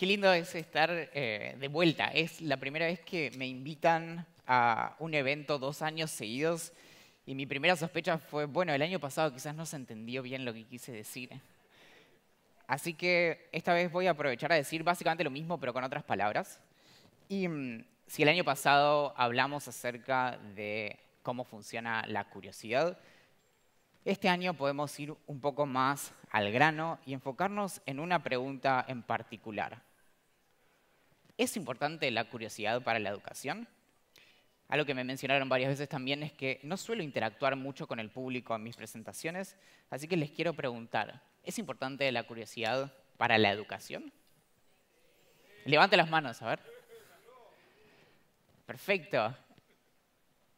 Qué lindo es estar eh, de vuelta. Es la primera vez que me invitan a un evento dos años seguidos y mi primera sospecha fue, bueno, el año pasado quizás no se entendió bien lo que quise decir. Así que esta vez voy a aprovechar a decir básicamente lo mismo, pero con otras palabras. Y mm, si el año pasado hablamos acerca de cómo funciona la curiosidad, este año podemos ir un poco más al grano y enfocarnos en una pregunta en particular. ¿Es importante la curiosidad para la educación? Algo que me mencionaron varias veces también es que no suelo interactuar mucho con el público en mis presentaciones, así que les quiero preguntar, ¿es importante la curiosidad para la educación? Levante las manos, a ver. Perfecto.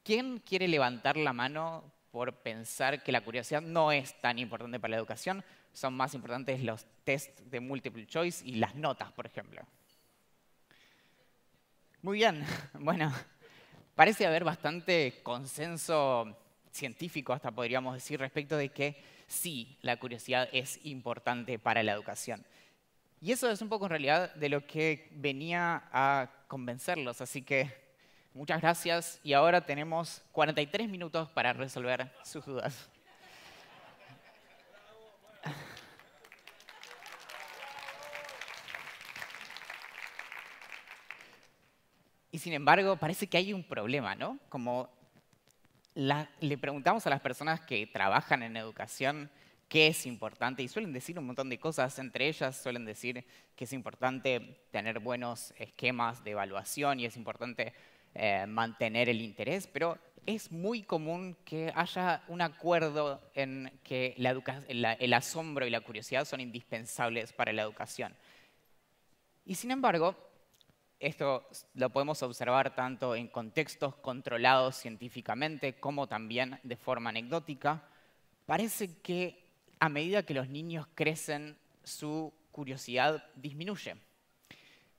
¿Quién quiere levantar la mano por pensar que la curiosidad no es tan importante para la educación? Son más importantes los tests de multiple choice y las notas, por ejemplo. Muy bien, bueno, parece haber bastante consenso científico, hasta podríamos decir, respecto de que sí, la curiosidad es importante para la educación. Y eso es un poco en realidad de lo que venía a convencerlos, así que muchas gracias y ahora tenemos 43 minutos para resolver sus dudas. sin embargo, parece que hay un problema, ¿no? Como le preguntamos a las personas que trabajan en educación qué es importante y suelen decir un montón de cosas, entre ellas suelen decir que es importante tener buenos esquemas de evaluación y es importante eh, mantener el interés, pero es muy común que haya un acuerdo en que el asombro y la curiosidad son indispensables para la educación. Y sin embargo, esto lo podemos observar tanto en contextos controlados científicamente como también de forma anecdótica. Parece que a medida que los niños crecen, su curiosidad disminuye.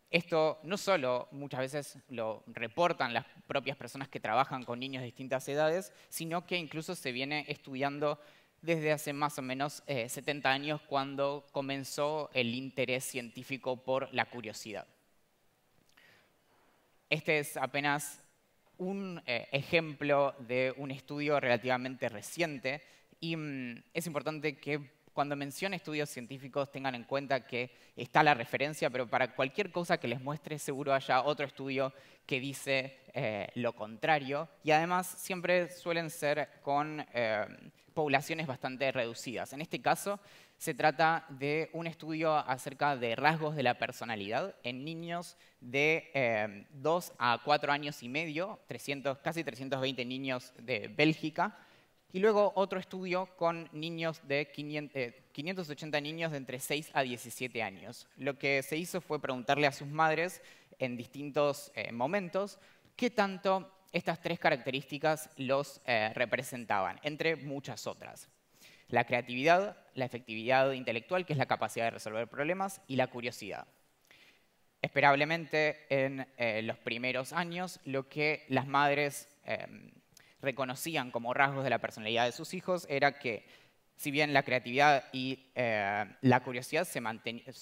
Esto no solo muchas veces lo reportan las propias personas que trabajan con niños de distintas edades, sino que incluso se viene estudiando desde hace más o menos 70 eh, años cuando comenzó el interés científico por la curiosidad. Este es apenas un eh, ejemplo de un estudio relativamente reciente y mm, es importante que cuando mencione estudios científicos tengan en cuenta que está la referencia, pero para cualquier cosa que les muestre seguro haya otro estudio que dice eh, lo contrario. Y además siempre suelen ser con eh, poblaciones bastante reducidas. En este caso se trata de un estudio acerca de rasgos de la personalidad en niños de 2 eh, a 4 años y medio, casi 320 niños de Bélgica, y luego otro estudio con niños de 580 eh, niños de entre 6 a 17 años. Lo que se hizo fue preguntarle a sus madres en distintos eh, momentos qué tanto estas tres características los representaban, entre muchas otras la creatividad, la efectividad intelectual, que es la capacidad de resolver problemas, y la curiosidad. Esperablemente en eh, los primeros años, lo que las madres em, reconocían como rasgos de la personalidad de sus hijos era que, si bien la creatividad y eh, la curiosidad se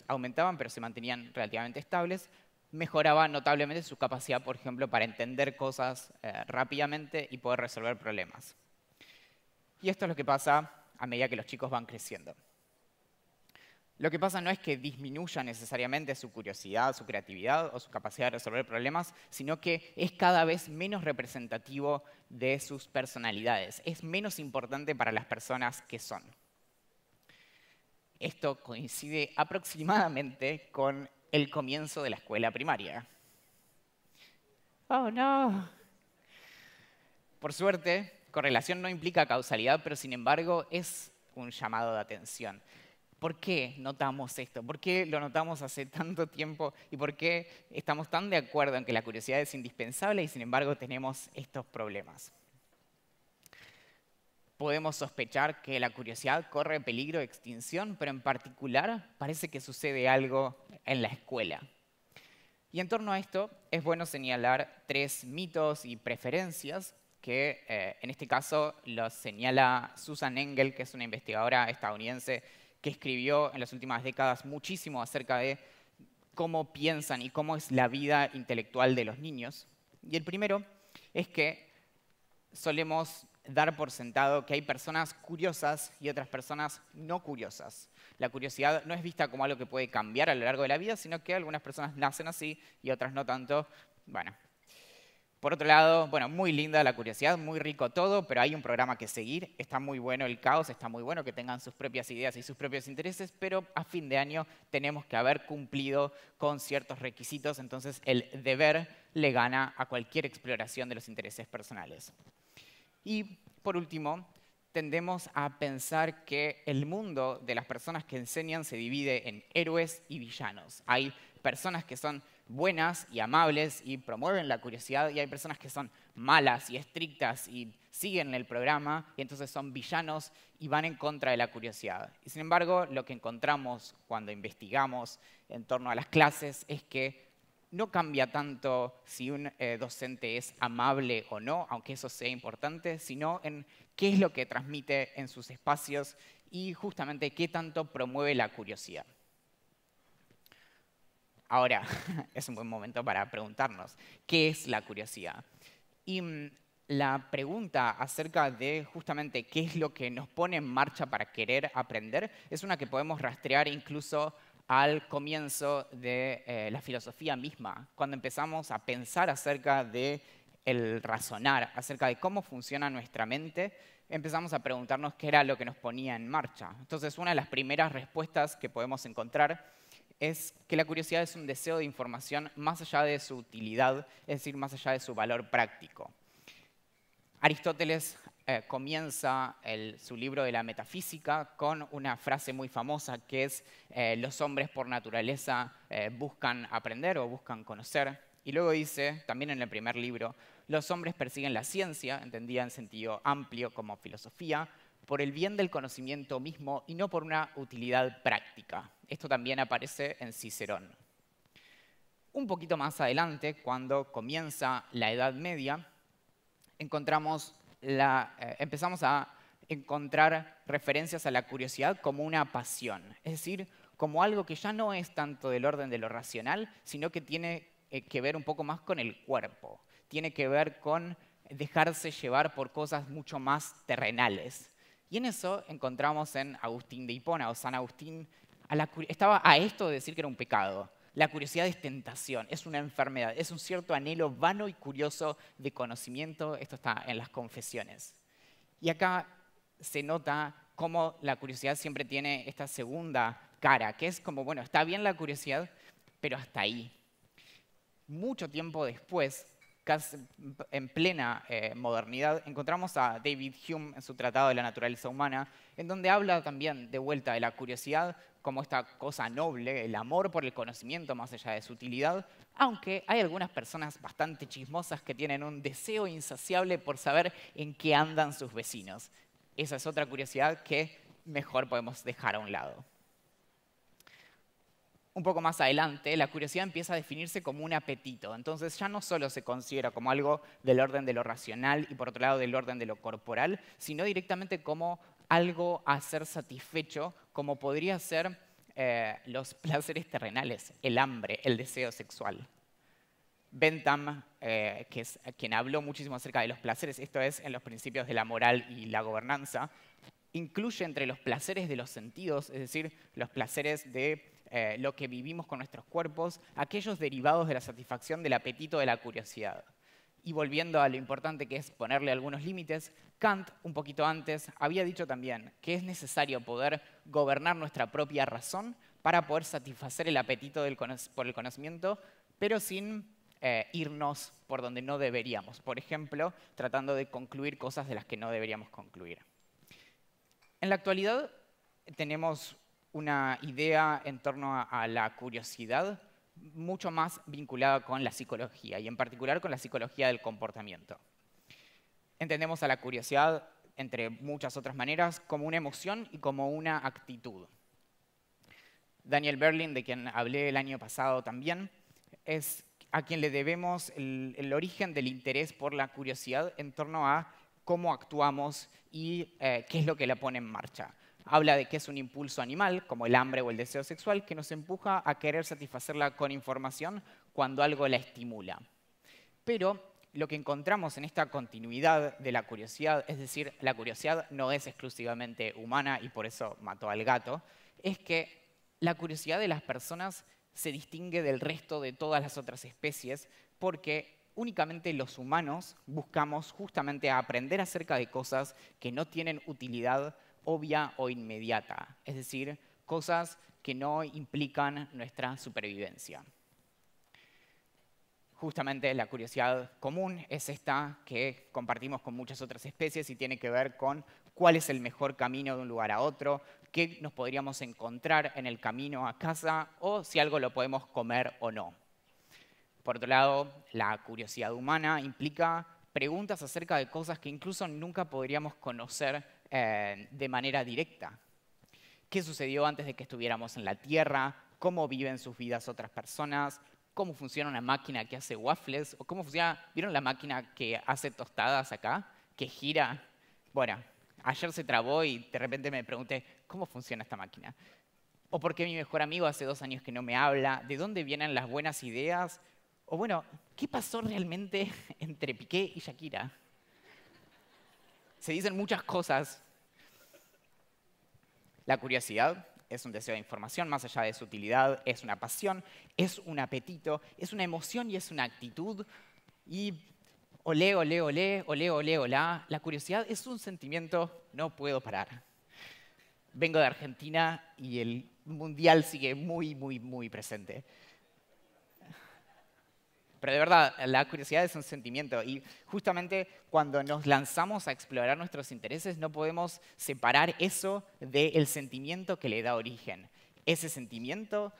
aumentaban, pero se mantenían relativamente estables, mejoraba notablemente su capacidad, por ejemplo, para entender cosas eh, rápidamente y poder resolver problemas. Y esto es lo que pasa a medida que los chicos van creciendo. Lo que pasa no es que disminuya necesariamente su curiosidad, su creatividad o su capacidad de resolver problemas, sino que es cada vez menos representativo de sus personalidades. Es menos importante para las personas que son. Esto coincide aproximadamente con el comienzo de la escuela primaria. Oh, no. Por suerte, Correlación no implica causalidad, pero sin embargo es un llamado de atención. ¿Por qué notamos esto? ¿Por qué lo notamos hace tanto tiempo? ¿Y por qué estamos tan de acuerdo en que la curiosidad es indispensable y sin embargo tenemos estos problemas? Podemos sospechar que la curiosidad corre peligro de extinción, pero en particular parece que sucede algo en la escuela. Y en torno a esto es bueno señalar tres mitos y preferencias que eh, en este caso lo señala Susan Engel, que es una investigadora estadounidense que escribió en las últimas décadas muchísimo acerca de cómo piensan y cómo es la vida intelectual de los niños. Y el primero es que solemos dar por sentado que hay personas curiosas y otras personas no curiosas. La curiosidad no es vista como algo que puede cambiar a lo largo de la vida, sino que algunas personas nacen así y otras no tanto. Bueno, por otro lado, bueno, muy linda la curiosidad, muy rico todo, pero hay un programa que seguir. Está muy bueno el caos, está muy bueno que tengan sus propias ideas y sus propios intereses, pero a fin de año tenemos que haber cumplido con ciertos requisitos, entonces el deber le gana a cualquier exploración de los intereses personales. Y por último, tendemos a pensar que el mundo de las personas que enseñan se divide en héroes y villanos. Hay personas que son buenas y amables y promueven la curiosidad y hay personas que son malas y estrictas y siguen el programa y entonces son villanos y van en contra de la curiosidad. Y sin embargo, lo que encontramos cuando investigamos en torno a las clases es que no cambia tanto si un eh, docente es amable o no, aunque eso sea importante, sino en qué es lo que transmite en sus espacios y justamente qué tanto promueve la curiosidad. Ahora es un buen momento para preguntarnos, ¿qué es la curiosidad? Y mm, la pregunta acerca de justamente qué es lo que nos pone en marcha para querer aprender es una que podemos rastrear incluso al comienzo de eh, la filosofía misma, cuando empezamos a pensar acerca de el razonar, acerca de cómo funciona nuestra mente, empezamos a preguntarnos qué era lo que nos ponía en marcha. Entonces, una de las primeras respuestas que podemos encontrar es que la curiosidad es un deseo de información más allá de su utilidad, es decir, más allá de su valor práctico. Aristóteles eh, comienza su libro de la metafísica con una frase muy famosa que es eh, los hombres por naturaleza eh, buscan aprender o buscan conocer. Y luego dice, también en el primer libro, los hombres persiguen la ciencia, entendida en sentido amplio como filosofía, por el bien del conocimiento mismo y no por una utilidad práctica. Esto también aparece en Cicerón. Un poquito más adelante, cuando comienza la Edad Media, encontramos eh, empezamos a encontrar referencias a la curiosidad como una pasión, es decir, como algo que ya no es tanto del orden de lo racional, sino que tiene eh, que ver un poco más con el cuerpo, tiene que ver con dejarse llevar por cosas mucho más terrenales. Y en eso encontramos en Agustín de Hipona o San Agustín, estaba a esto de decir que era un pecado. La curiosidad es tentación, es una enfermedad, es un cierto anhelo vano y curioso de conocimiento. Esto está en las confesiones. Y acá se nota cómo la curiosidad siempre tiene esta segunda cara, que es como, bueno, está bien la curiosidad, pero hasta ahí. Mucho tiempo después, casi en plena eh, modernidad, encontramos a David Hume en su Tratado de la Naturaleza Humana, en donde habla también de vuelta de la curiosidad como esta cosa noble, el amor por el conocimiento más allá de su utilidad, aunque hay algunas personas bastante chismosas que tienen un deseo insaciable por saber en qué andan sus vecinos. Esa es otra curiosidad que mejor podemos dejar a un lado un poco más adelante, la curiosidad empieza a definirse como un apetito. Entonces ya no solo se considera como algo del orden de lo racional y por otro lado del orden de lo corporal, sino directamente como algo a ser satisfecho, como podría ser eh, los placeres terrenales, el hambre, el deseo sexual. Bentham, eh, que es quien habló muchísimo acerca de los placeres, esto es en los principios de la moral y la gobernanza, incluye entre los placeres de los sentidos, es decir, los placeres de eh, lo que vivimos con nuestros cuerpos, aquellos derivados de la satisfacción del apetito de la curiosidad. Y volviendo a lo importante que es ponerle algunos límites, Kant, un poquito antes, había dicho también que es necesario poder gobernar nuestra propia razón para poder satisfacer el apetito por el conocimiento, pero sin eh, irnos por donde no deberíamos. Por ejemplo, tratando de concluir cosas de las que no deberíamos concluir. En la actualidad tenemos una idea en torno a, la curiosidad mucho más vinculada con la psicología y en particular con la psicología del comportamiento. Entendemos a la curiosidad, entre muchas otras maneras, como una emoción y como una actitud. Daniel Berlin, de quien hablé el año pasado también, es a quien le debemos el, origen del interés por la curiosidad en torno a cómo actuamos y eh, qué es lo que la pone en marcha. Habla de que es un impulso animal, como el hambre o el deseo sexual, que nos empuja a querer satisfacerla con información cuando algo la estimula. Pero lo que encontramos en esta continuidad de la curiosidad, es decir, la curiosidad no es exclusivamente humana y por eso mató al gato, es que la curiosidad de las personas se distingue del resto de todas las otras especies porque únicamente los humanos buscamos justamente aprender acerca de cosas que no tienen utilidad obvia o inmediata, es decir, cosas que no implican nuestra supervivencia. Justamente la curiosidad común es esta que compartimos con muchas otras especies y tiene que ver con cuál es el mejor camino de un lugar a otro, qué nos podríamos encontrar en el camino a casa o si algo lo podemos comer o no. Por otro lado, la curiosidad humana implica preguntas acerca de cosas que incluso nunca podríamos conocer eh, de manera directa. ¿Qué sucedió antes de que estuviéramos en la Tierra? ¿Cómo viven sus vidas otras personas? ¿Cómo funciona una máquina que hace waffles? ¿O cómo vieron la máquina que hace tostadas acá? Que gira. Bueno, ayer se trabó y de repente me pregunté, ¿cómo funciona esta máquina? ¿O por qué mi mejor amigo hace dos años que no me habla? ¿De dónde vienen las buenas ideas? O bueno, ¿qué pasó realmente entre Piqué y Shakira? se dicen muchas cosas. La curiosidad es un deseo de información más allá de su utilidad, es una pasión, es un apetito, es una emoción y es una actitud. Y olé, olé, olé, olé, olé, olá. La curiosidad es un sentimiento, no puedo parar. Vengo de Argentina y el mundial sigue muy, muy, muy presente. Pero de verdad, la curiosidad es un sentimiento y justamente cuando nos lanzamos a explorar nuestros intereses no podemos separar eso del sentimiento que le da origen. Ese sentimiento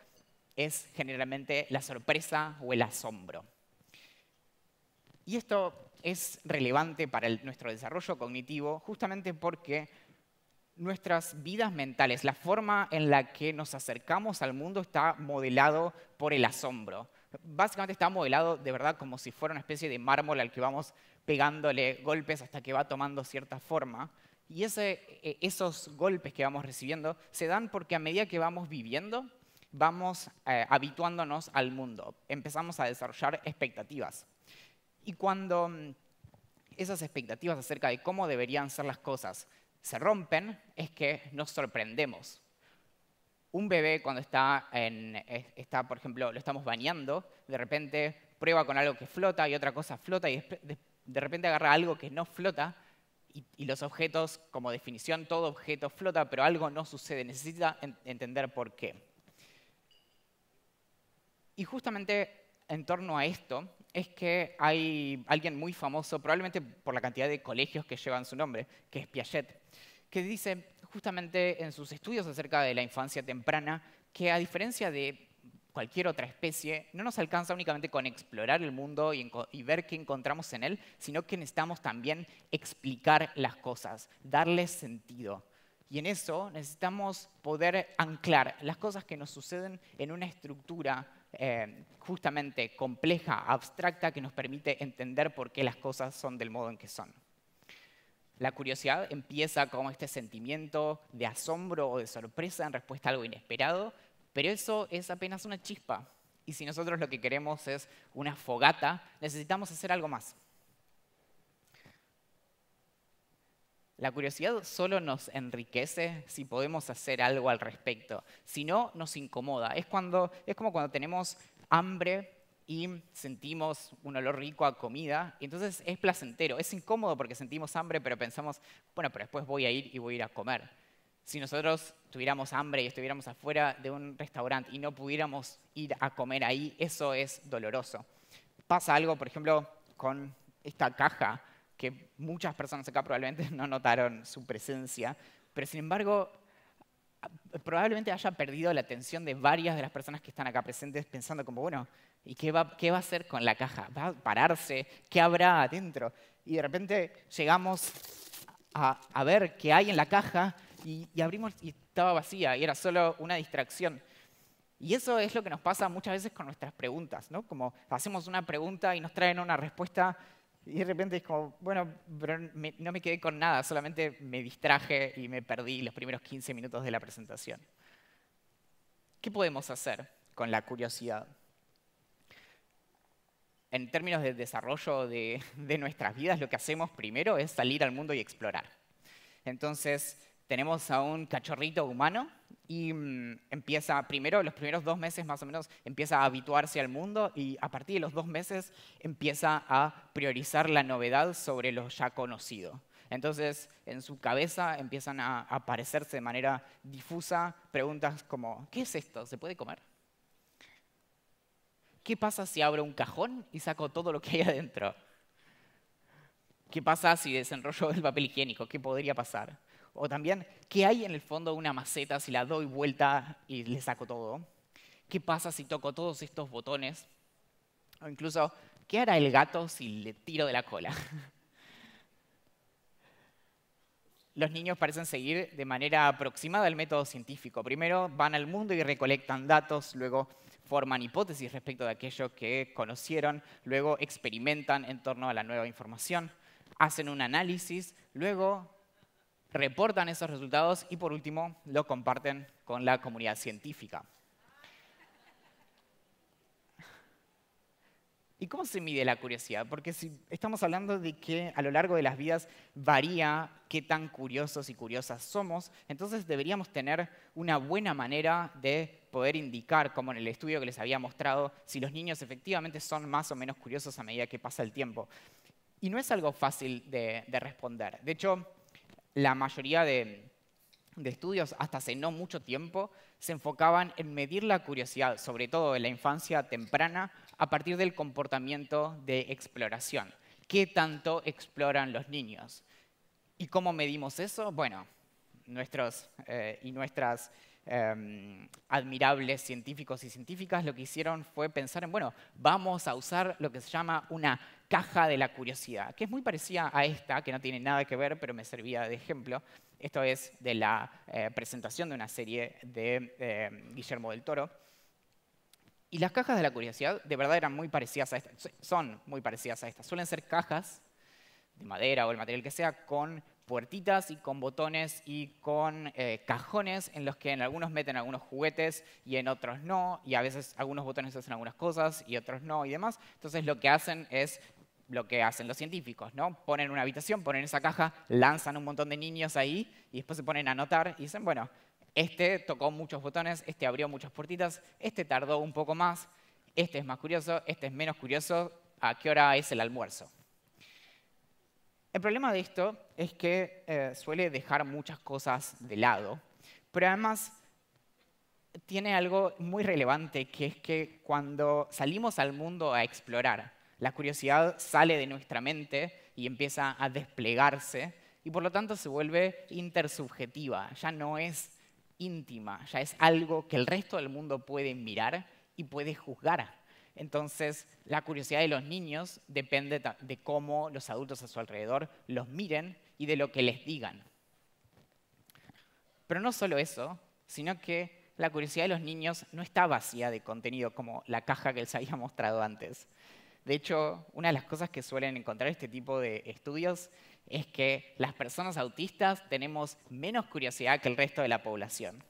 es generalmente la sorpresa o el asombro. Y esto es relevante para nuestro desarrollo cognitivo justamente porque nuestras vidas mentales, la forma en la que nos acercamos al mundo está modelado por el asombro. Básicamente está modelado de verdad como si fuera una especie de mármol al que vamos pegándole golpes hasta que va tomando cierta forma. Y e, esos golpes que vamos recibiendo se dan porque a medida que vamos viviendo, vamos eh, habituándonos al mundo, empezamos a desarrollar expectativas. Y cuando mm, esas expectativas acerca de cómo deberían ser las cosas se rompen, es que nos sorprendemos un bebé cuando está, está, por ejemplo, lo estamos bañando, de repente prueba con algo que flota y otra cosa flota y de repente agarra algo que no flota y, los objetos, como definición, todo objeto flota, pero algo no sucede, necesita entender por qué. Y justamente en torno a esto es que hay alguien muy famoso, probablemente por la cantidad de colegios que llevan su nombre, que es Piaget, que dice, justamente en sus estudios acerca de la infancia temprana, que a diferencia de cualquier otra especie, no nos alcanza únicamente con explorar el mundo y, ver qué encontramos en él, sino que necesitamos también explicar las cosas, darles sentido. Y en eso necesitamos poder anclar las cosas que nos suceden en una estructura eh, justamente compleja, abstracta, que nos permite entender por qué las cosas son del modo en que son. La curiosidad empieza como este sentimiento de asombro o de sorpresa en respuesta a algo inesperado, pero eso es apenas una chispa. Y si nosotros lo que queremos es una fogata, necesitamos hacer algo más. La curiosidad solo nos enriquece si podemos hacer algo al respecto. Si no, nos incomoda. Es, cuando, es como cuando tenemos hambre y sentimos un olor rico a comida. Y entonces es placentero, es incómodo porque sentimos hambre, pero pensamos, bueno, pero después voy a ir y voy a ir a comer. Si nosotros tuviéramos hambre y estuviéramos afuera de un restaurante y no pudiéramos ir a comer ahí, eso es doloroso. Pasa algo, por ejemplo, con esta caja, que muchas personas acá probablemente no notaron su presencia, pero sin embargo probablemente haya perdido la atención de varias de las personas que están acá presentes pensando como, bueno, ¿Y qué va, qué va a hacer con la caja? ¿Va a pararse? ¿Qué habrá adentro? Y de repente llegamos a, a ver qué hay en la caja y, abrimos y estaba vacía y era solo una distracción. Y eso es lo que nos pasa muchas veces con nuestras preguntas, ¿no? Como hacemos una pregunta y nos traen una respuesta y de repente es como, bueno, pero no me quedé con nada, solamente me distraje y me perdí los primeros 15 minutos de la presentación. ¿Qué podemos hacer con la curiosidad? en términos de desarrollo de, nuestras vidas, lo que hacemos primero es salir al mundo y explorar. Entonces, tenemos a un cachorrito humano y mm, empieza, primero, los primeros dos meses más o menos, empieza a habituarse al mundo y a partir de los dos meses empieza a priorizar la novedad sobre lo ya conocido. Entonces, en su cabeza empiezan a aparecerse de manera difusa preguntas como, ¿qué es esto? ¿Se puede comer? ¿Qué pasa si abro un cajón y saco todo lo que hay adentro? ¿Qué pasa si desenrollo el papel higiénico? ¿Qué podría pasar? O también, ¿qué hay en el fondo de una maceta si la doy vuelta y le saco todo? ¿Qué pasa si toco todos estos botones? O incluso, ¿qué hará el gato si le tiro de la cola? Los niños parecen seguir de manera aproximada el método científico. Primero van al mundo y recolectan datos, luego forman hipótesis respecto de aquello que conocieron, luego experimentan en torno a la nueva información, hacen un análisis, luego reportan esos resultados y por último lo comparten con la comunidad científica. ¿Y cómo se mide la curiosidad? Porque si estamos hablando de que a lo largo de las vidas varía qué tan curiosos y curiosas somos, entonces deberíamos tener una buena manera de poder indicar, como en el estudio que les había mostrado, si los niños efectivamente son más o menos curiosos a medida que pasa el tiempo. Y no es algo fácil de, responder. De hecho, la mayoría de, estudios, hasta hace no mucho tiempo, se enfocaban en medir la curiosidad, sobre todo en la infancia temprana, a partir del comportamiento de exploración. ¿Qué tanto exploran los niños? ¿Y cómo medimos eso? Bueno, nuestros eh, y nuestras Em, admirables científicos y científicas lo que hicieron fue pensar en, bueno, vamos a usar lo que se llama una caja de la curiosidad, que es muy parecida a esta, que no tiene nada que ver, pero me servía de ejemplo. Esto es de la eh, presentación de una serie de em, Guillermo del Toro. Y las cajas de la curiosidad de verdad eran muy parecidas a estas, son muy parecidas a estas. Suelen ser cajas de madera o el material que sea con puertitas y con botones y con eh, cajones en los que en algunos meten algunos juguetes y en otros no, y a veces algunos botones hacen algunas cosas y otros no y demás. Entonces lo que hacen es lo que hacen los científicos, ¿no? Ponen una habitación, ponen esa caja, lanzan un montón de niños ahí y después se ponen a anotar y dicen, bueno, este tocó muchos botones, este abrió muchas puertitas, este tardó un poco más, este es más curioso, este es menos curioso, ¿a qué hora es el almuerzo? El problema de esto es que eh, suele dejar muchas cosas de lado, pero además tiene algo muy relevante, que es que cuando salimos al mundo a explorar, la curiosidad sale de nuestra mente y empieza a desplegarse y por lo tanto se vuelve intersubjetiva, ya no es íntima, ya es algo que el resto del mundo puede mirar y puede juzgar. Entonces, la curiosidad de los niños depende de cómo los adultos a su alrededor los miren y de lo que les digan. Pero no solo eso, sino que la curiosidad de los niños no está vacía de contenido como la caja que les había mostrado antes. De hecho, una de las cosas que suelen encontrar este tipo de estudios es que las personas autistas tenemos menos curiosidad que el resto de la población.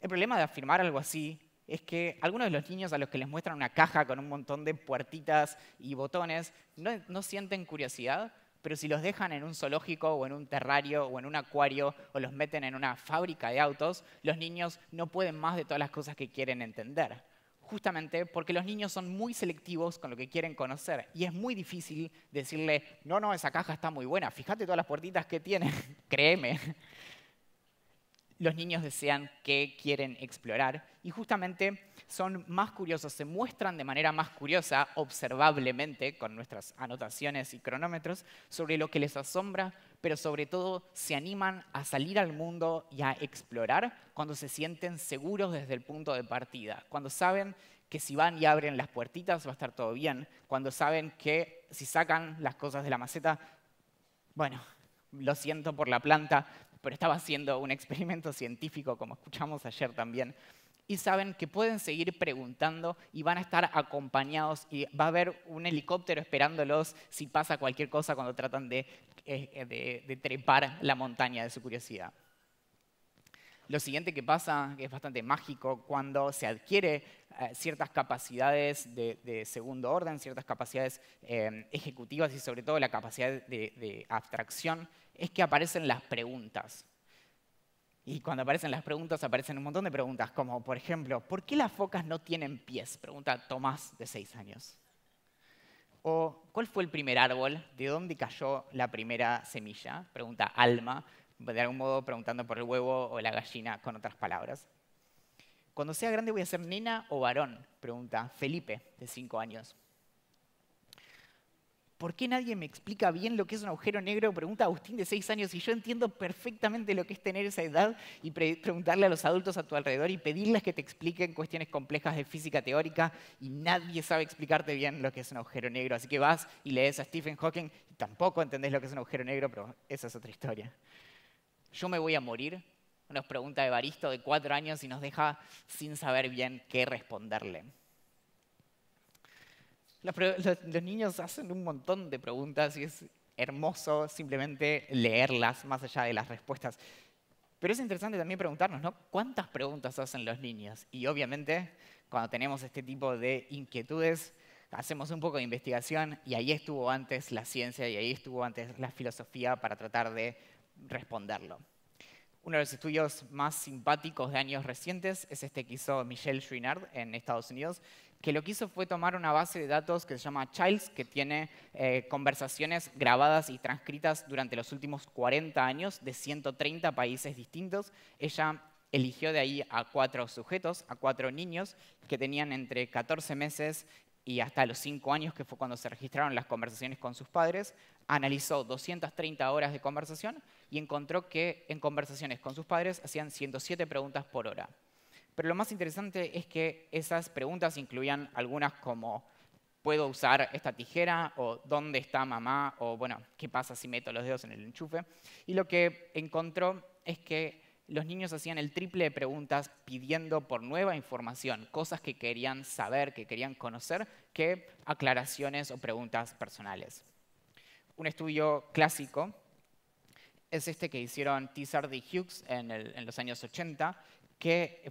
El problema de afirmar algo así es que algunos de los niños a los que les muestran una caja con un montón de puertitas y botones no, sienten curiosidad, pero si los dejan en un zoológico o en un terrario o en un acuario o los meten en una fábrica de autos, los niños no pueden más de todas las cosas que quieren entender. Justamente porque los niños son muy selectivos con lo que quieren conocer y es muy difícil decirle, no, no, esa caja está muy buena, fíjate todas las puertitas que tiene, créeme. Los niños desean qué quieren explorar y justamente son más curiosos, se muestran de manera más curiosa, observablemente, con nuestras anotaciones y cronómetros, sobre lo que les asombra, pero sobre todo se animan a salir al mundo y a explorar cuando se sienten seguros desde el punto de partida, cuando saben que si van y abren las puertitas va a estar todo bien, cuando saben que si sacan las cosas de la maceta, bueno, lo siento por la planta, pero estaba haciendo un experimento científico, como escuchamos ayer también y saben que pueden seguir preguntando y van a estar acompañados y va a haber un helicóptero esperándolos si pasa cualquier cosa cuando tratan de, eh, eh, trepar la montaña de su curiosidad. Lo siguiente que pasa, que es bastante mágico, cuando se adquiere eh, ciertas capacidades de, segundo orden, ciertas capacidades em, ejecutivas y sobre todo la capacidad de abstracción, es que aparecen las preguntas. Y cuando aparecen las preguntas, aparecen un montón de preguntas, como por ejemplo, ¿por qué las focas no tienen pies? Pregunta Tomás de seis años. O, ¿cuál fue el primer árbol? ¿De dónde cayó la primera semilla? Pregunta Alma, de algún modo preguntando por el huevo o la gallina con otras palabras. Cuando sea grande voy a ser nena o varón, pregunta Felipe, de cinco años. ¿por qué nadie me explica bien lo que es un agujero negro? Pregunta Agustín de seis años y yo entiendo perfectamente lo que es tener esa edad y preguntarle a los adultos a tu alrededor y pedirles que te expliquen cuestiones complejas de física teórica y nadie sabe explicarte bien lo que es un agujero negro. Así que vas y lees a Stephen Hawking y tampoco entendés lo que es un agujero negro, pero esa es otra historia. Yo me voy a morir. Nos pregunta Evaristo de cuatro años y nos deja sin saber bien qué responderle. Los, niños hacen un montón de preguntas y es hermoso simplemente leerlas más allá de las respuestas. Pero es interesante también preguntarnos, ¿no? ¿Cuántas preguntas hacen los niños? Y obviamente, cuando tenemos este tipo de inquietudes, hacemos un poco de investigación y ahí estuvo antes la ciencia y ahí estuvo antes la filosofía para tratar de responderlo. Uno de los estudios más simpáticos de años recientes es este que hizo Michelle Chouinard en Estados Unidos, que lo que hizo fue tomar una base de datos que se llama Childs, que tiene eh, conversaciones grabadas y transcritas durante los últimos 40 años de 130 países distintos. Ella eligió de ahí a cuatro sujetos, a cuatro niños, que tenían entre 14 meses y hasta los 5 años, que fue cuando se registraron las conversaciones con sus padres, analizó 230 horas de conversación y encontró que en conversaciones con sus padres hacían 107 preguntas por hora. Pero lo más interesante es que esas preguntas incluían algunas como ¿puedo usar esta tijera? o ¿dónde está mamá? o bueno, ¿qué pasa si meto los dedos en el enchufe? Y lo que encontró es que los niños hacían el triple de preguntas pidiendo por nueva información, cosas que querían saber, que querían conocer, que aclaraciones o preguntas personales. Un estudio clásico es este que hicieron Tizard y Hughes en, en los años 80, que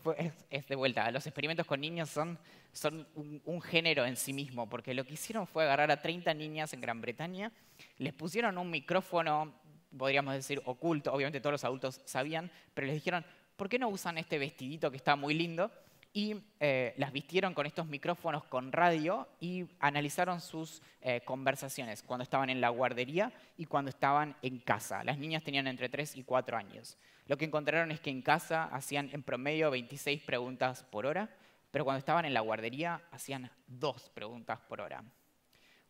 es, de vuelta, los experimentos con niños son, son un, un, género en sí mismo, porque lo que hicieron fue agarrar a 30 niñas en Gran Bretaña, les pusieron un micrófono, podríamos decir, oculto, obviamente todos los adultos sabían, pero les dijeron, ¿por qué no usan este vestidito que está muy lindo? y eh, las vistieron con estos micrófonos con radio y analizaron sus eh, conversaciones cuando estaban en la guardería y cuando estaban en casa. Las niñas tenían entre 3 y 4 años. Lo que encontraron es que en casa hacían en promedio 26 preguntas por hora, pero cuando estaban en la guardería hacían 2 preguntas por hora.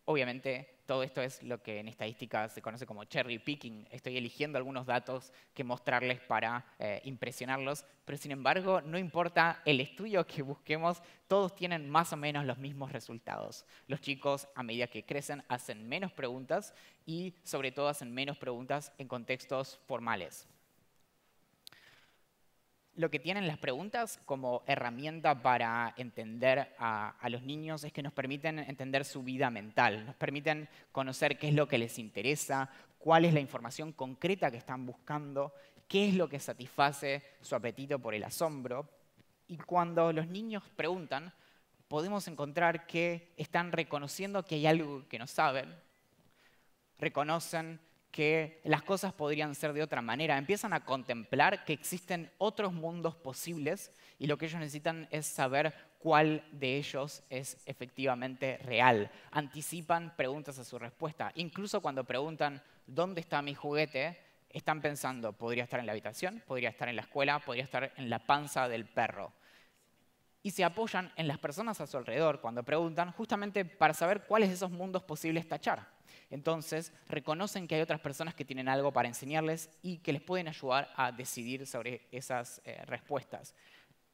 Obviamente, todo esto es lo que en estadística se conoce como cherry picking. Estoy eligiendo algunos datos que mostrarles para eh, impresionarlos, pero sin embargo, no importa el estudio que busquemos, todos tienen más o menos los mismos resultados. Los chicos, a medida que crecen, hacen menos preguntas y, sobre todo, hacen menos preguntas en contextos formales lo que tienen las preguntas como herramienta para entender a, los niños es que nos permiten entender su vida mental, nos permiten conocer qué es lo que les interesa, cuál es la información concreta que están buscando, qué es lo que satisface su apetito por el asombro. Y cuando los niños preguntan, podemos encontrar que están reconociendo que hay algo que no saben, reconocen que las cosas podrían ser de otra manera. Empiezan a contemplar que existen otros mundos posibles y lo que ellos necesitan es saber cuál de ellos es efectivamente real. Anticipan preguntas a su respuesta. Incluso cuando preguntan, ¿dónde está mi juguete? Están pensando, podría estar en la habitación, podría estar en la escuela, podría estar en la panza del perro. Y se apoyan en las personas a su alrededor cuando preguntan, justamente para saber cuáles de esos mundos posibles tachar. Entonces, reconocen que hay otras personas que tienen algo para enseñarles y que les pueden ayudar a decidir sobre esas eh, respuestas.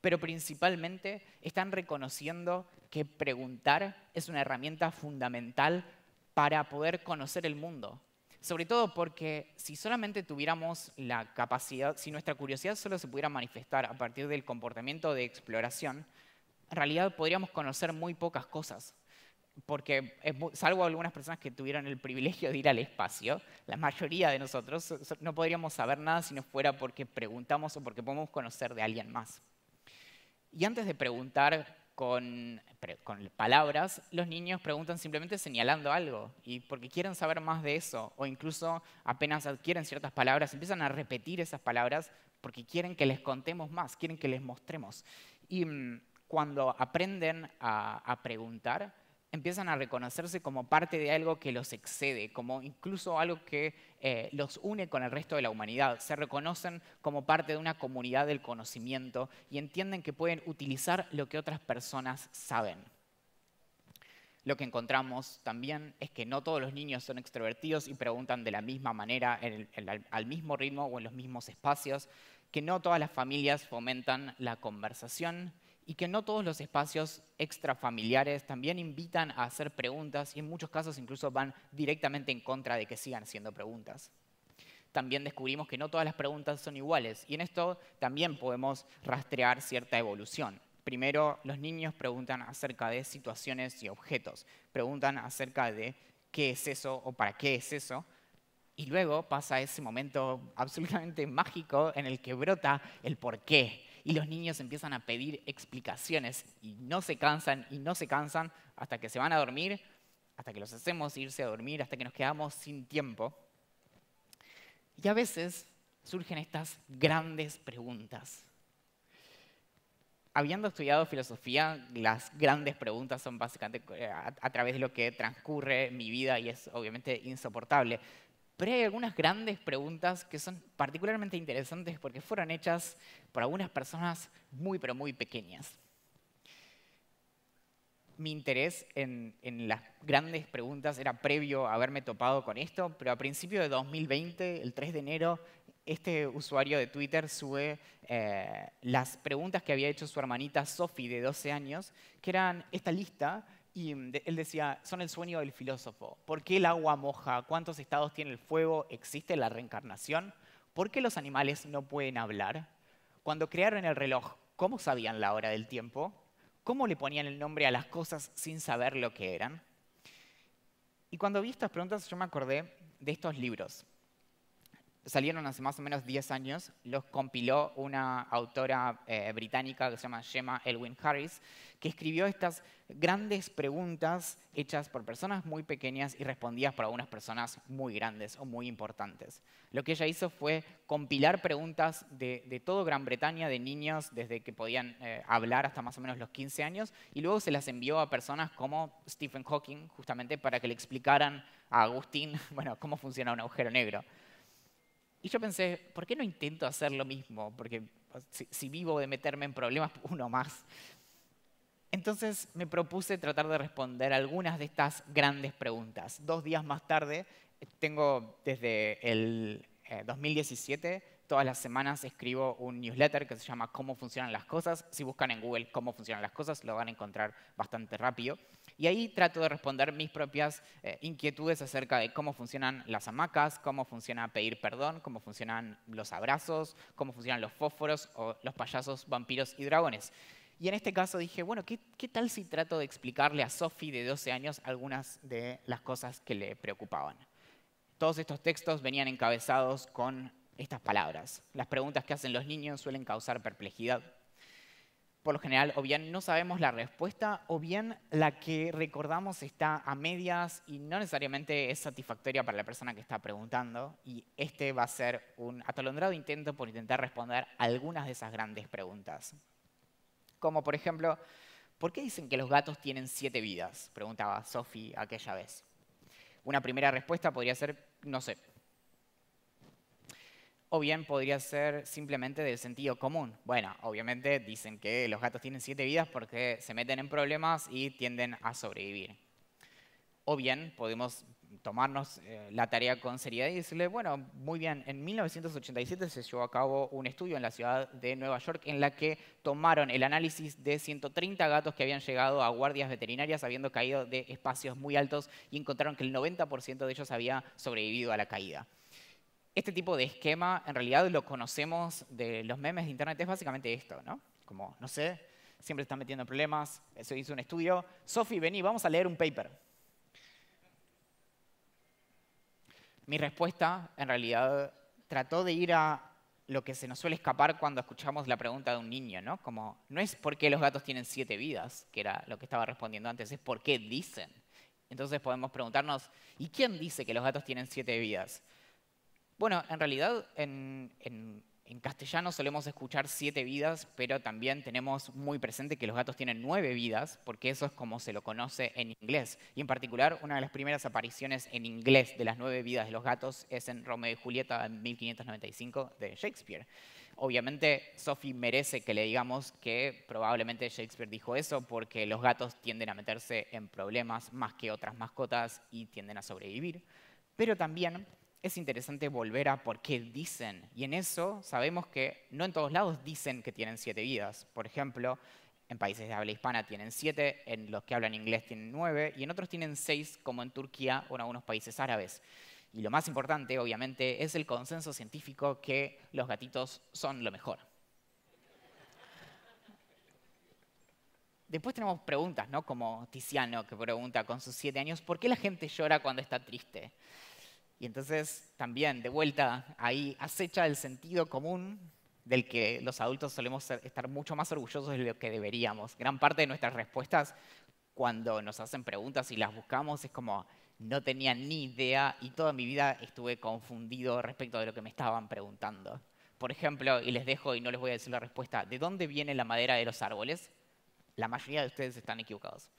Pero principalmente están reconociendo que preguntar es una herramienta fundamental para poder conocer el mundo. Sobre todo porque si solamente tuviéramos la capacidad, si nuestra curiosidad solo se pudiera manifestar a partir del comportamiento de exploración, en realidad podríamos conocer muy pocas cosas porque salvo algunas personas que tuvieron el privilegio de ir al espacio, la mayoría de nosotros no podríamos saber nada si no fuera porque preguntamos o porque podemos conocer de alguien más. Y antes de preguntar con, palabras, los niños preguntan simplemente señalando algo y porque quieren saber más de eso o incluso apenas adquieren ciertas palabras, empiezan a repetir esas palabras porque quieren que les contemos más, quieren que les mostremos. Y mm, cuando aprenden a preguntar, empiezan a reconocerse como parte de algo que los excede, como incluso algo que eh, los une con el resto de la humanidad. Se reconocen como parte de una comunidad del conocimiento y entienden que pueden utilizar lo que otras personas saben. Lo que encontramos también es que no todos los niños son extrovertidos y preguntan de la misma manera, al mismo ritmo o en los mismos espacios, que no todas las familias fomentan la conversación y que no todos los espacios extrafamiliares también invitan a hacer preguntas y en muchos casos incluso van directamente en contra de que sigan siendo preguntas. También descubrimos que no todas las preguntas son iguales y en esto también podemos rastrear cierta evolución. Primero, los niños preguntan acerca de situaciones y objetos, preguntan acerca de qué es eso o para qué es eso, y luego pasa ese momento absolutamente mágico en el que brota el por qué, y los niños empiezan a pedir explicaciones y no se cansan y no se cansan hasta que se van a dormir, hasta que los hacemos irse a dormir, hasta que nos quedamos sin tiempo. Y a veces surgen estas grandes preguntas. Habiendo estudiado filosofía, las grandes preguntas son básicamente eh, a, través de lo que transcurre mi vida y es obviamente insoportable. Pero hay algunas grandes preguntas que son particularmente interesantes porque fueron hechas por algunas personas muy, pero muy pequeñas. Mi interés en, las grandes preguntas era previo a haberme topado con esto, pero a principio de 2020, el 3 de enero, este usuario de Twitter sube eh, las preguntas que había hecho su hermanita Sophie de 12 años, que eran esta lista y mm, él decía, son el sueño del filósofo. ¿Por qué el agua moja? ¿Cuántos estados tiene el fuego? ¿Existe la reencarnación? ¿Por qué los animales no pueden hablar? Cuando crearon el reloj, ¿cómo sabían la hora del tiempo? ¿Cómo le ponían el nombre a las cosas sin saber lo que eran? Y cuando vi estas preguntas yo me acordé de estos libros salieron hace más o menos 10 años, los compiló una autora eh, británica que se llama Gemma Elwin Harris, que escribió estas grandes preguntas hechas por personas muy pequeñas y respondidas por algunas personas muy grandes o muy importantes. Lo que ella hizo fue compilar preguntas de, toda todo Gran Bretaña, de niños desde que podían eh, hablar hasta más o menos los 15 años, y luego se las envió a personas como Stephen Hawking, justamente para que le explicaran a Agustín cómo funciona un agujero negro. Y yo pensé, ¿por qué no intento hacer lo mismo? Porque pues, si, vivo de meterme en problemas, uno más. Entonces me propuse tratar de responder algunas de estas grandes preguntas. Dos días más tarde, eh, tengo desde el 2017, eh, todas las semanas escribo un newsletter que se llama Cómo funcionan las cosas. Si buscan en Google cómo funcionan las cosas, lo van a encontrar bastante rápido. Y ahí trato de responder mis propias eh, inquietudes acerca de cómo funcionan las hamacas, cómo funciona pedir perdón, cómo funcionan los abrazos, cómo funcionan los fósforos o los payasos, vampiros y dragones. Y en este caso dije, bueno, ¿qué, qué tal si trato de explicarle a Sophie de 12 años algunas de las cosas que le preocupaban? Todos estos textos venían encabezados con estas palabras. Las preguntas que hacen los niños suelen causar perplejidad, por lo general, o bien no sabemos la respuesta, o bien la que recordamos está a medias y no necesariamente es satisfactoria para la persona que está preguntando. Y este va a ser un atolondrado intento por intentar responder algunas de esas grandes preguntas. Como por ejemplo, ¿por qué dicen que los gatos tienen siete vidas? Preguntaba Sophie aquella vez. Una primera respuesta podría ser, no sé, o bien podría ser simplemente del sentido común. Bueno, obviamente dicen que los gatos tienen siete vidas porque se meten en problemas y tienden a sobrevivir. O bien podemos tomarnos eh, la tarea con seriedad y decirle, bueno, muy bien, en 1987 se llevó a cabo un estudio en la ciudad de Nueva York en la que tomaron el análisis de 130 gatos que habían llegado a guardias veterinarias habiendo caído de espacios muy altos y encontraron que el 90% de ellos había sobrevivido a la caída este tipo de esquema, en realidad lo conocemos de los memes de Internet, es básicamente esto, ¿no? Como, no sé, siempre están metiendo problemas, se hizo un estudio. Sofi, vení, vamos a leer un paper. Mi respuesta, en realidad, trató de ir a lo que se nos suele escapar cuando escuchamos la pregunta de un niño, ¿no? Como, no es por qué los gatos tienen siete vidas, que era lo que estaba respondiendo antes, es por qué dicen. Entonces podemos preguntarnos, ¿y quién dice que los gatos tienen siete vidas? Bueno, en realidad en, en, castellano solemos escuchar siete vidas, pero también tenemos muy presente que los gatos tienen nueve vidas, porque eso es como se lo conoce en inglés. Y en particular, una de las primeras apariciones en inglés de las nueve vidas de los gatos es en Romeo y Julieta en 1595 de Shakespeare. Obviamente, Sophie merece que le digamos que probablemente Shakespeare dijo eso porque los gatos tienden a meterse en problemas más que otras mascotas y tienden a sobrevivir. Pero también es interesante volver a por qué dicen. Y en eso sabemos que no en todos lados dicen que tienen siete vidas. Por ejemplo, en países de habla hispana tienen siete, en los que hablan inglés tienen nueve, y en otros tienen seis, como en Turquía o en algunos países árabes. Y lo más importante, obviamente, es el consenso científico que los gatitos son lo mejor. Después tenemos preguntas, ¿no? Como Tiziano, que pregunta con sus siete años, ¿por qué la gente llora cuando está triste? Y entonces también, de vuelta, ahí acecha el sentido común del que los adultos solemos estar mucho más orgullosos de lo que deberíamos. Gran parte de nuestras respuestas, cuando nos hacen preguntas y las buscamos, es como, no tenía ni idea y toda mi vida estuve confundido respecto de lo que me estaban preguntando. Por ejemplo, y les dejo y no les voy a decir la respuesta, ¿de dónde viene la madera de los árboles? La mayoría de ustedes están equivocados.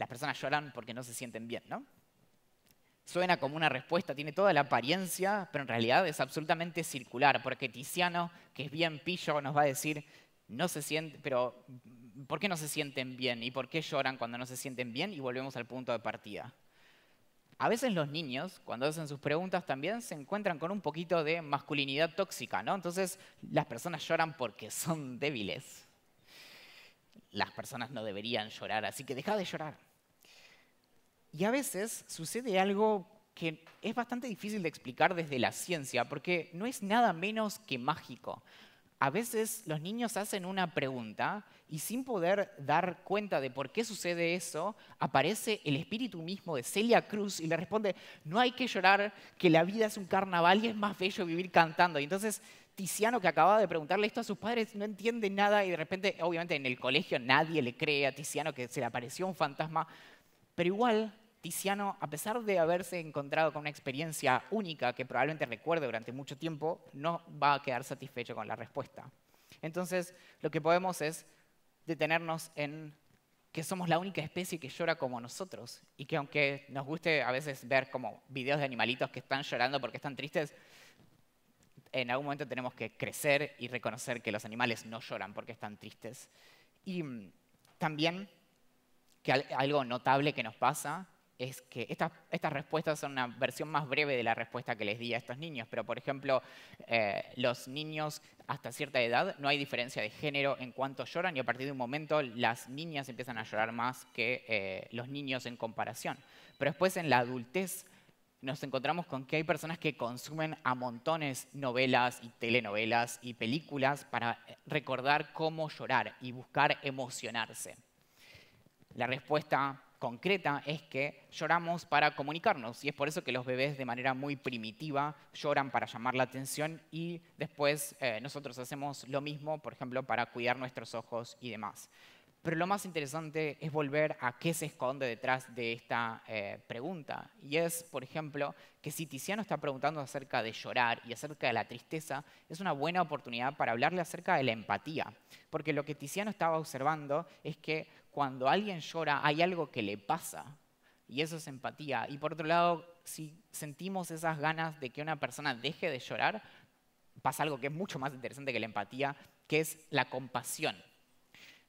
las personas lloran porque no se sienten bien, ¿no? Suena como una respuesta, tiene toda la apariencia, pero en realidad es absolutamente circular, porque Tiziano, que es bien pillo, nos va a decir, no se siente, pero ¿por qué no se sienten bien? ¿Y por qué lloran cuando no se sienten bien? Y volvemos al punto de partida. A veces los niños, cuando hacen sus preguntas, también se encuentran con un poquito de masculinidad tóxica, ¿no? Entonces, las personas lloran porque son débiles. Las personas no deberían llorar, así que deja de llorar. Y a veces sucede algo que es bastante difícil de explicar desde la ciencia, porque no es nada menos que mágico. A veces los niños hacen una pregunta y sin poder dar cuenta de por qué sucede eso, aparece el espíritu mismo de Celia Cruz y le responde, no hay que llorar, que la vida es un carnaval y es más bello vivir cantando. Y entonces Tiziano, que acababa de preguntarle esto a sus padres, no entiende nada y de repente, obviamente en el colegio nadie le cree a Tiziano que se le apareció un fantasma, pero igual Tiziano, a pesar de haberse encontrado con una experiencia única que probablemente recuerde durante mucho tiempo, no va a quedar satisfecho con la respuesta. Entonces, lo que podemos es detenernos en que somos la única especie que llora como nosotros y que aunque nos guste a veces ver como videos de animalitos que están llorando porque están tristes, en algún momento tenemos que crecer y reconocer que los animales no lloran porque están tristes. Y mm, también que algo notable que nos pasa es que estas respuestas son una versión más breve de la respuesta que les di a estos niños, pero por ejemplo, eh, los niños hasta cierta edad no hay diferencia de género en cuanto lloran y a partir de un momento las niñas empiezan a llorar más que eh, los niños en comparación. Pero después en la adultez nos encontramos con que hay personas que consumen a montones novelas y telenovelas y películas para recordar cómo llorar y buscar emocionarse. La respuesta concreta es que lloramos para comunicarnos y es por eso que los bebés de manera muy primitiva lloran para llamar la atención y después eh, nosotros hacemos lo mismo, por ejemplo, para cuidar nuestros ojos y demás. Pero lo más interesante es volver a qué se esconde detrás de esta eh, pregunta. Y es, por ejemplo, que si Tiziano está preguntando acerca de llorar y acerca de la tristeza, es una buena oportunidad para hablarle acerca de la empatía. Porque lo que Tiziano estaba observando es que cuando alguien llora hay algo que le pasa y eso es empatía. Y por otro lado, si sentimos esas ganas de que una persona deje de llorar, pasa algo que es mucho más interesante que la empatía, que es la compasión.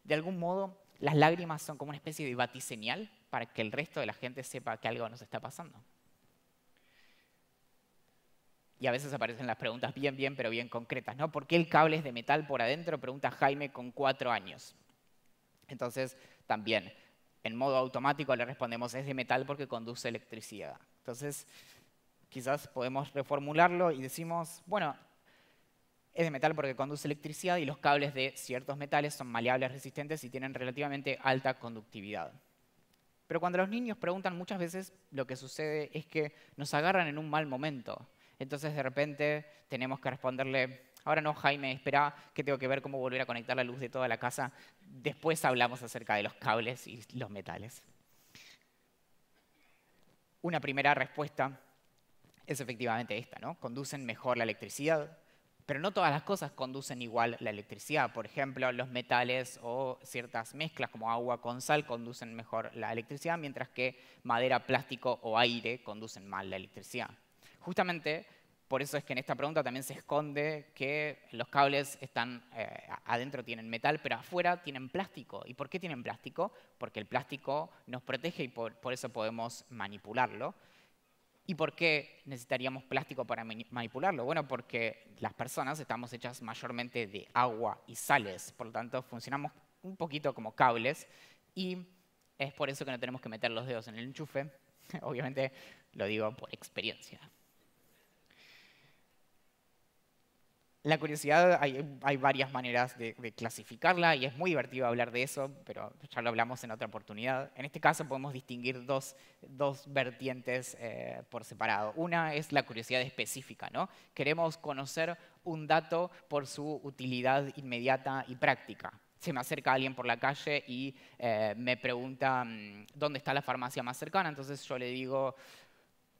De algún modo, las lágrimas son como una especie de batiseñal para que el resto de la gente sepa que algo nos está pasando. Y a veces aparecen las preguntas bien, bien, pero bien concretas, ¿no? ¿Por qué el cable es de metal por adentro? Pregunta Jaime con cuatro años. Entonces, también en modo automático le respondemos es de metal porque conduce electricidad. Entonces, quizás podemos reformularlo y decimos, bueno, es de metal porque conduce electricidad y los cables de ciertos metales son maleables, resistentes y tienen relativamente alta conductividad. Pero cuando los niños preguntan muchas veces, lo que sucede es que nos agarran en un mal momento. Entonces de repente tenemos que responderle, Ahora no, Jaime, espera que tengo que ver cómo volver a conectar la luz de toda la casa. Después hablamos acerca de los cables y los metales. Una primera respuesta es efectivamente esta, ¿no? Conducen mejor la electricidad, pero no todas las cosas conducen igual la electricidad. Por ejemplo, los metales o ciertas mezclas como agua con sal conducen mejor la electricidad, mientras que madera, plástico o aire conducen mal la electricidad. Justamente por eso es que en esta pregunta también se esconde que los cables están eh, adentro tienen metal, pero afuera tienen plástico. ¿Y por qué tienen plástico? Porque el plástico nos protege y por, por eso podemos manipularlo. ¿Y por qué necesitaríamos plástico para manipularlo? Bueno, porque las personas estamos hechas mayormente de agua y sales, por lo tanto funcionamos un poquito como cables y es por eso que no tenemos que meter los dedos en el enchufe. Obviamente lo digo por experiencia. La curiosidad, hay, varias maneras de, clasificarla y es muy divertido hablar de eso, pero ya lo hablamos en otra oportunidad. En este caso podemos distinguir dos, vertientes eh, por separado. Una es la curiosidad específica, ¿no? Queremos conocer un dato por su utilidad inmediata y práctica. Se me acerca alguien por la calle y eh, me pregunta mm, dónde está la farmacia más cercana, entonces yo le digo,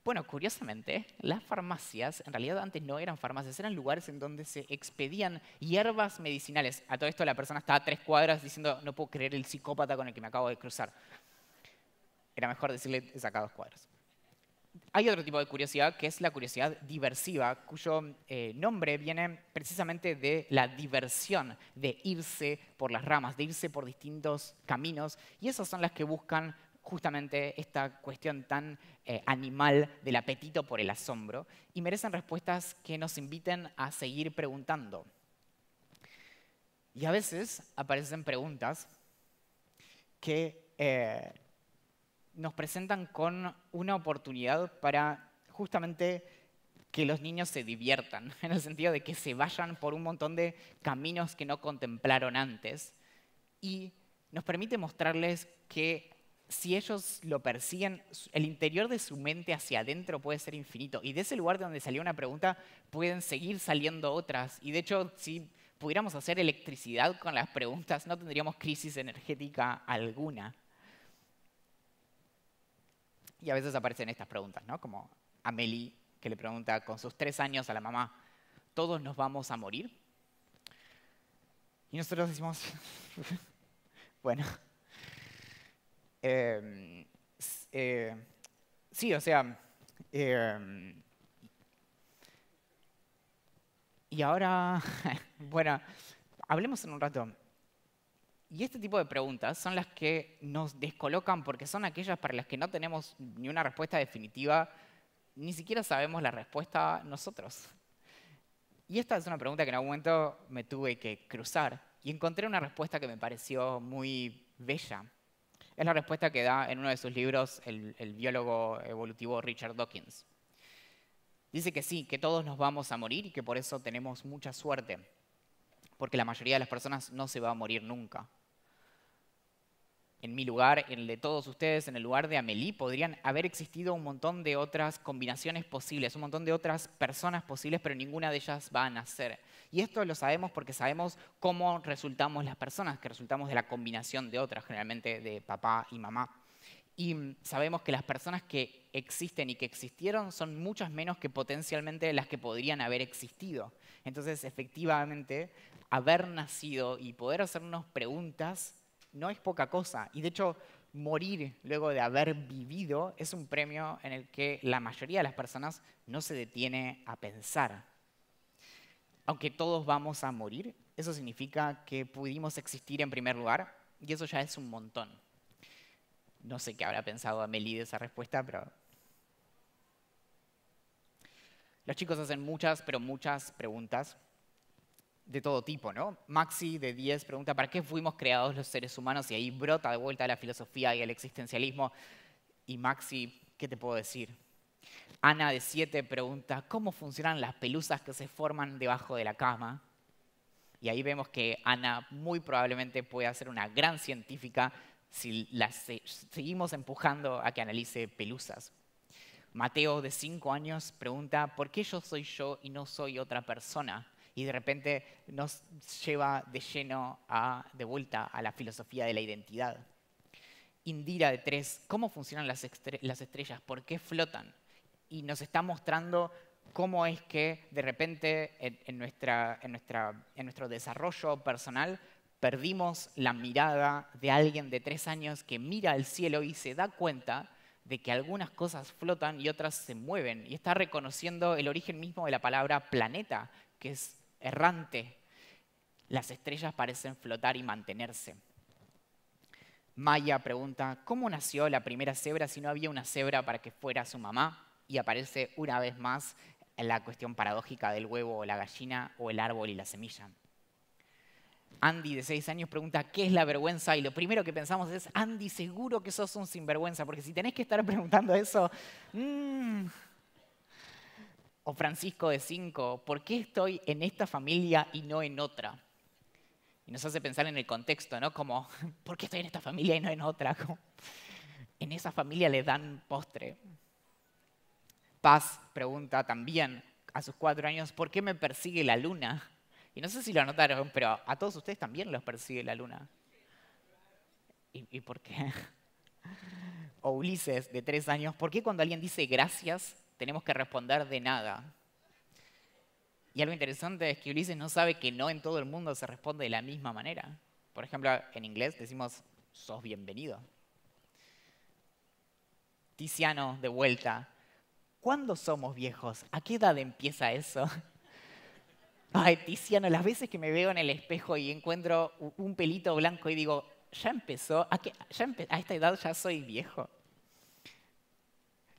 bueno, curiosamente, las farmacias en realidad antes no eran farmacias, eran lugares en donde se expedían hierbas medicinales. A todo esto la persona estaba a tres cuadras diciendo, no puedo creer el psicópata con el que me acabo de cruzar. Era mejor decirle, saca dos cuadras. Hay otro tipo de curiosidad que es la curiosidad diversiva, cuyo eh, nombre viene precisamente de la diversión, de irse por las ramas, de irse por distintos caminos, y esas son las que buscan justamente esta cuestión tan eh, animal del apetito por el asombro y merecen respuestas que nos inviten a seguir preguntando. Y a veces aparecen preguntas que eh, nos presentan con una oportunidad para justamente que los niños se diviertan, en el sentido de que se vayan por un montón de caminos que no contemplaron antes y nos permite mostrarles que si ellos lo persiguen, el interior de su mente hacia adentro puede ser infinito. Y de ese lugar de donde salió una pregunta, pueden seguir saliendo otras. Y de hecho, si pudiéramos hacer electricidad con las preguntas, no tendríamos crisis energética alguna. Y a veces aparecen estas preguntas, ¿no? Como Amelie, que le pregunta con sus tres años a la mamá, ¿todos nos vamos a morir? Y nosotros decimos, bueno, Em, eh, sí, o sea, em, y ahora, bueno, hablemos en un rato. Y este tipo de preguntas son las que nos descolocan porque son aquellas para las que no tenemos ni una respuesta definitiva, ni siquiera sabemos la respuesta nosotros. Y esta es una pregunta que en algún momento me tuve que cruzar y encontré una respuesta que me pareció muy bella. Es la respuesta que da en uno de sus libros el, biólogo evolutivo Richard Dawkins. Dice que sí, que todos nos vamos a morir y que por eso tenemos mucha suerte, porque la mayoría de las personas no se va a morir nunca en mi lugar, en el de todos ustedes, en el lugar de Amelie, podrían haber existido un montón de otras combinaciones posibles, un montón de otras personas posibles, pero ninguna de ellas va a nacer. Y esto lo sabemos porque sabemos cómo resultamos las personas, que resultamos de la combinación de otras, generalmente de papá y mamá. Y sabemos que las personas que existen y que existieron son muchas menos que potencialmente las que podrían haber existido. Entonces, efectivamente, haber nacido y poder hacernos preguntas no es poca cosa. Y de hecho, morir luego de haber vivido es un premio en el que la mayoría de las personas no se detiene a pensar. Aunque todos vamos a morir, eso significa que pudimos existir en primer lugar y eso ya es un montón. No sé qué habrá pensado Amelie de esa respuesta, pero... Los chicos hacen muchas, pero muchas preguntas de todo tipo, ¿no? Maxi de 10 pregunta, ¿para qué fuimos creados los seres humanos? Y ahí brota de vuelta la filosofía y el existencialismo. Y Maxi, ¿qué te puedo decir? Ana de 7 pregunta, ¿cómo funcionan las pelusas que se forman debajo de la cama? Y ahí vemos que Ana muy probablemente puede ser una gran científica si la seguimos empujando a que analice pelusas. Mateo de 5 años pregunta, ¿por qué yo soy yo y no soy otra persona? y de repente nos lleva de lleno a, de vuelta a la filosofía de la identidad. Indira de tres, ¿cómo funcionan las, estrellas? ¿Por qué flotan? Y nos está mostrando cómo es que de repente en, nuestra, en, nuestra, en nuestro desarrollo personal perdimos la mirada de alguien de tres años que mira al cielo y se da cuenta de que algunas cosas flotan y otras se mueven. Y está reconociendo el origen mismo de la palabra planeta, que es errante, las estrellas parecen flotar y mantenerse. Maya pregunta, ¿cómo nació la primera cebra si no había una cebra para que fuera su mamá? Y aparece una vez más la cuestión paradójica del huevo o la gallina o el árbol y la semilla. Andy, de seis años, pregunta qué es la vergüenza y lo primero que pensamos es, Andy, seguro que sos un sinvergüenza, porque si tenés que estar preguntando eso, mm, Francisco de Cinco, ¿por qué estoy en esta familia y no en otra? Y nos hace pensar en el contexto, ¿no? Como, ¿por qué estoy en esta familia y no en otra? en esa familia le dan postre. Paz pregunta también a sus cuatro años, ¿por qué me persigue la luna? Y no sé si lo notaron, pero a todos ustedes también los persigue la luna. y por qué? O Ulises, de tres años, ¿por qué cuando alguien dice gracias tenemos que responder de nada. Y algo interesante es que Ulises no sabe que no en todo el mundo se responde de la misma manera. Por ejemplo, en inglés decimos, sos bienvenido. Tiziano, de vuelta, ¿cuándo somos viejos? ¿A qué edad empieza eso? Ay, Tiziano, las veces que me veo en el espejo y encuentro un pelito blanco y digo, ya empezó, ¿A, qué? ¿Ya ¿a esta edad ya soy viejo.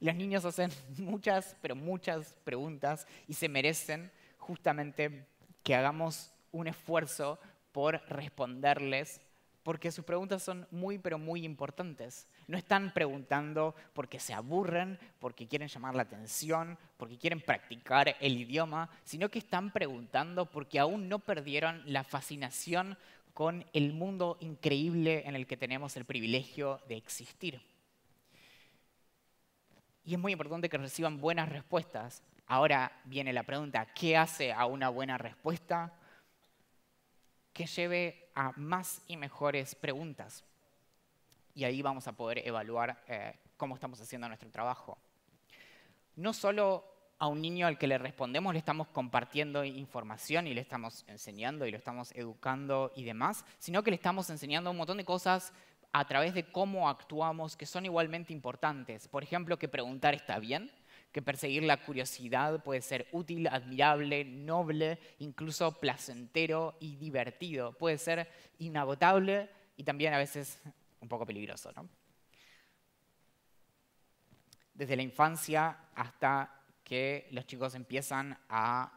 Los niños hacen muchas, pero muchas preguntas y se merecen justamente que hagamos un esfuerzo por responderles, porque sus preguntas son muy, pero muy importantes. No están preguntando porque se aburren, porque quieren llamar la atención, porque quieren practicar el idioma, sino que están preguntando porque aún no perdieron la fascinación con el mundo increíble en el que tenemos el privilegio de existir. Y es muy importante que reciban buenas respuestas. Ahora viene la pregunta, ¿qué hace a una buena respuesta? Que lleve a más y mejores preguntas. Y ahí vamos a poder evaluar eh, cómo estamos haciendo nuestro trabajo. No solo a un niño al que le respondemos le estamos compartiendo información y le estamos enseñando y lo estamos educando y demás, sino que le estamos enseñando un montón de cosas a través de cómo actuamos que son igualmente importantes. Por ejemplo, que preguntar está bien, que perseguir la curiosidad puede ser útil, admirable, noble, incluso placentero y divertido. Puede ser inagotable y también a veces un poco peligroso. Desde la infancia hasta que los chicos empiezan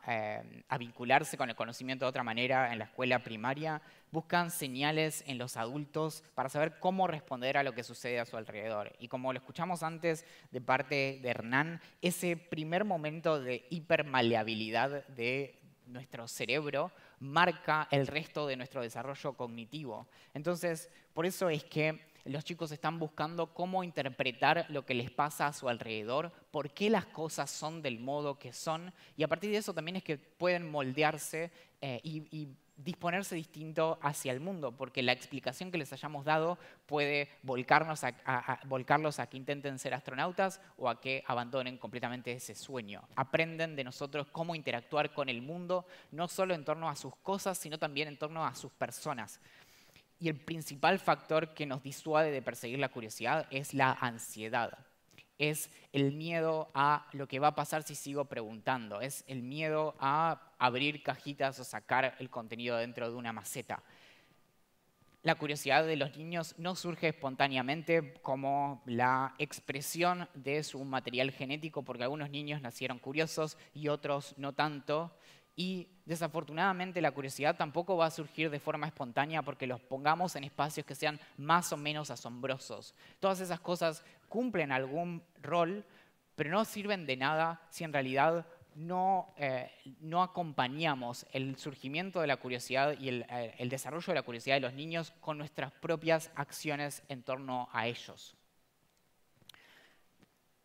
eh, a, vincularse con el conocimiento de otra manera en la escuela primaria, buscan señales en los adultos para saber cómo responder a lo que sucede a su alrededor. Y como lo escuchamos antes de parte de Hernán, ese primer momento de hipermaleabilidad de nuestro cerebro marca el resto de nuestro desarrollo cognitivo. Entonces, por eso es que los chicos están buscando cómo interpretar lo que les pasa a su alrededor, por qué las cosas son del modo que son, y a partir de eso también es que pueden moldearse eh, y, disponerse distinto hacia el mundo, porque la explicación que les hayamos dado puede volcarlos a que intenten ser astronautas o a que abandonen completamente ese sueño. Aprenden de nosotros cómo interactuar con el mundo, no solo en torno a sus cosas, sino también en torno a sus personas. Y el principal factor que nos disuade de perseguir la curiosidad es la ansiedad. Es el miedo a lo que va a pasar si sigo preguntando. Es el miedo a abrir cajitas o sacar el contenido dentro de una maceta. La curiosidad de los niños no surge espontáneamente como la expresión de su material genético, porque algunos niños nacieron curiosos y otros no tanto y desafortunadamente la curiosidad tampoco va a surgir de forma espontánea porque los pongamos en espacios que sean más o menos asombrosos. Todas esas cosas cumplen algún rol, pero no sirven de nada si en realidad no, eh, no acompañamos el surgimiento de la curiosidad y el, eh, el desarrollo de la curiosidad de los niños con nuestras propias acciones en torno a ellos.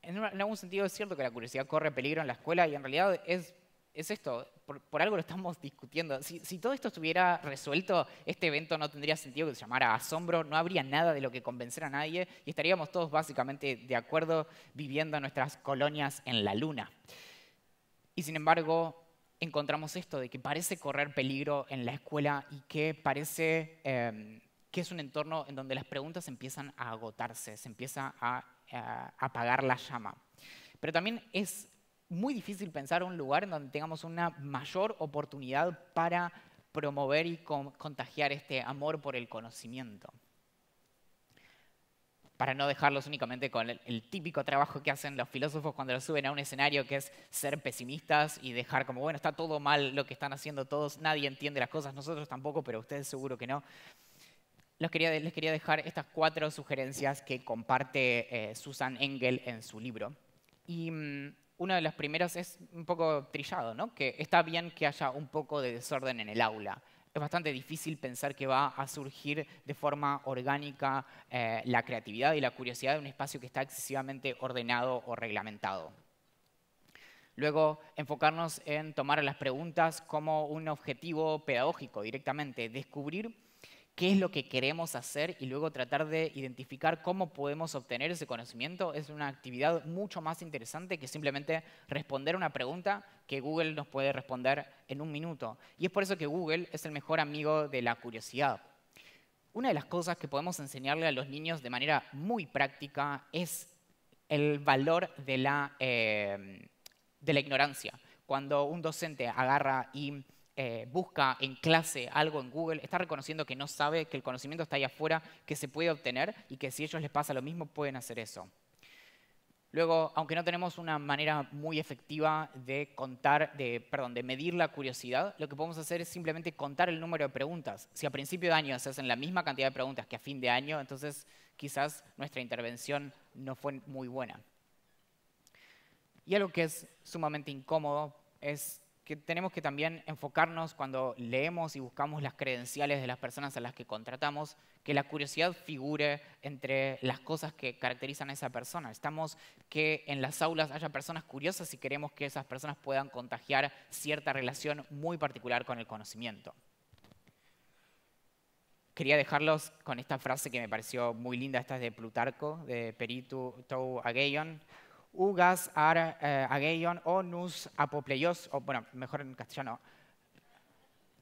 En, algún sentido es cierto que la curiosidad corre peligro en la escuela y en realidad es es esto, por, algo lo estamos discutiendo. Si, todo esto estuviera resuelto, este evento no tendría sentido que se llamara asombro, no habría nada de lo que convencer a nadie y estaríamos todos básicamente de acuerdo viviendo nuestras colonias en la luna. Y sin embargo, encontramos esto de que parece correr peligro en la escuela y que parece em, que es un entorno en donde las preguntas empiezan a agotarse, se empieza a apagar la llama. Pero también es muy difícil pensar un lugar en donde tengamos una mayor oportunidad para promover y contagiar este amor por el conocimiento. Para no dejarlos únicamente con el, típico trabajo que hacen los filósofos cuando los suben a un escenario, que es ser pesimistas y dejar como, bueno, está todo mal lo que están haciendo todos, nadie entiende las cosas, nosotros tampoco, pero ustedes seguro que no. Los quería, les quería dejar estas cuatro sugerencias que comparte eh, Susan Engel en su libro. Y mm, una de las primeras es un poco trillado, ¿no? Que está bien que haya un poco de desorden en el aula. Es bastante difícil pensar que va a surgir de forma orgánica eh, la creatividad y la curiosidad de un espacio que está excesivamente ordenado o reglamentado. Luego, enfocarnos en tomar las preguntas como un objetivo pedagógico directamente, descubrir qué es lo que queremos hacer y luego tratar de identificar cómo podemos obtener ese conocimiento es una actividad mucho más interesante que simplemente responder una pregunta que Google nos puede responder en un minuto. Y es por eso que Google es el mejor amigo de la curiosidad. Una de las cosas que podemos enseñarle a los niños de manera muy práctica es el valor de la, eh, de la ignorancia. Cuando un docente agarra y eh, busca en clase algo en Google, está reconociendo que no sabe, que el conocimiento está ahí afuera, que se puede obtener y que si a ellos les pasa lo mismo pueden hacer eso. Luego, aunque no tenemos una manera muy efectiva de contar, de, perdón, de medir la curiosidad, lo que podemos hacer es simplemente contar el número de preguntas. Si a principio de año se hacen la misma cantidad de preguntas que a fin de año, entonces quizás nuestra intervención no fue muy buena. Y algo que es sumamente incómodo es que tenemos que también enfocarnos cuando leemos y buscamos las credenciales de las personas a las que contratamos, que la curiosidad figure entre las cosas que caracterizan a esa persona. Estamos que en las aulas haya personas curiosas y queremos que esas personas puedan contagiar cierta relación muy particular con el conocimiento. Quería dejarlos con esta frase que me pareció muy linda, esta es de Plutarco, de Peritu Tou Ageion, ugas ar eh, o nus apopleios, o bueno, mejor en castellano.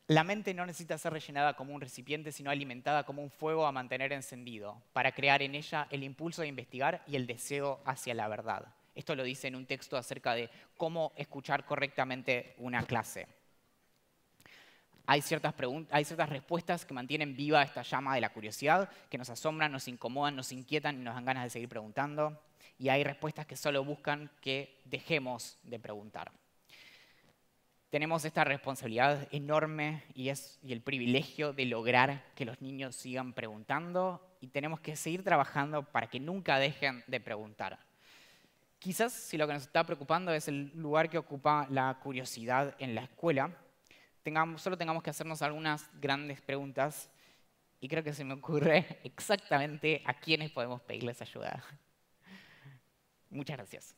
La mente no necesita ser rellenada como un recipiente, sino alimentada como un fuego a mantener encendido, para crear en ella el impulso de investigar y el deseo hacia la verdad. Esto lo dice en un texto acerca de cómo escuchar correctamente una clase hay ciertas, respuestas que mantienen viva esta llama de la curiosidad, que nos asombran, nos incomodan, nos inquietan y nos dan ganas de seguir preguntando. Y hay respuestas que solo buscan que dejemos de preguntar. Tenemos esta responsabilidad enorme y, es, y el privilegio de lograr que los niños sigan preguntando y tenemos que seguir trabajando para que nunca dejen de preguntar. Quizás si lo que nos está preocupando es el lugar que ocupa la curiosidad en la escuela, solo tengamos que hacernos algunas grandes preguntas y creo que se me ocurre exactamente a quiénes podemos pedirles ayuda. Muchas gracias.